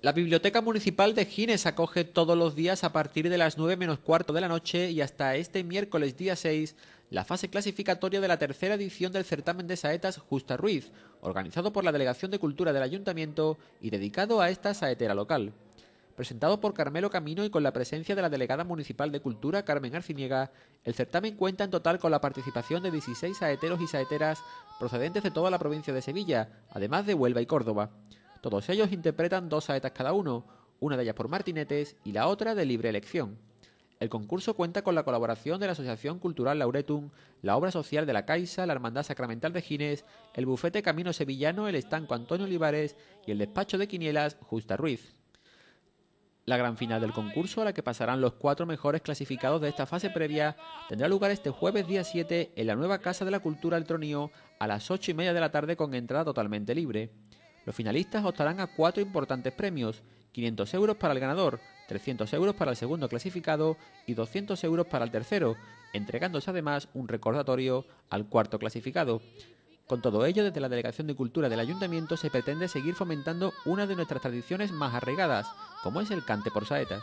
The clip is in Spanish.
La Biblioteca Municipal de Gines acoge todos los días a partir de las 9 menos cuarto de la noche y hasta este miércoles día 6 la fase clasificatoria de la tercera edición del certamen de saetas Justa Ruiz, organizado por la Delegación de Cultura del Ayuntamiento y dedicado a esta saetera local. Presentado por Carmelo Camino y con la presencia de la delegada municipal de Cultura, Carmen Arciniega, el certamen cuenta en total con la participación de 16 saeteros y saeteras procedentes de toda la provincia de Sevilla, además de Huelva y Córdoba. Todos ellos interpretan dos saetas cada uno, una de ellas por martinetes y la otra de libre elección. El concurso cuenta con la colaboración de la Asociación Cultural Lauretum, la Obra Social de la Caixa, la Hermandad Sacramental de Gines, el Bufete Camino Sevillano, el Estanco Antonio Olivares y el Despacho de Quinielas Justa Ruiz. La gran final del concurso, a la que pasarán los cuatro mejores clasificados de esta fase previa, tendrá lugar este jueves día 7 en la nueva Casa de la Cultura del Tronío a las 8 y media de la tarde con entrada totalmente libre. Los finalistas optarán a cuatro importantes premios, 500 euros para el ganador, 300 euros para el segundo clasificado y 200 euros para el tercero, entregándose además un recordatorio al cuarto clasificado. Con todo ello, desde la Delegación de Cultura del Ayuntamiento se pretende seguir fomentando una de nuestras tradiciones más arraigadas, como es el cante por saetas.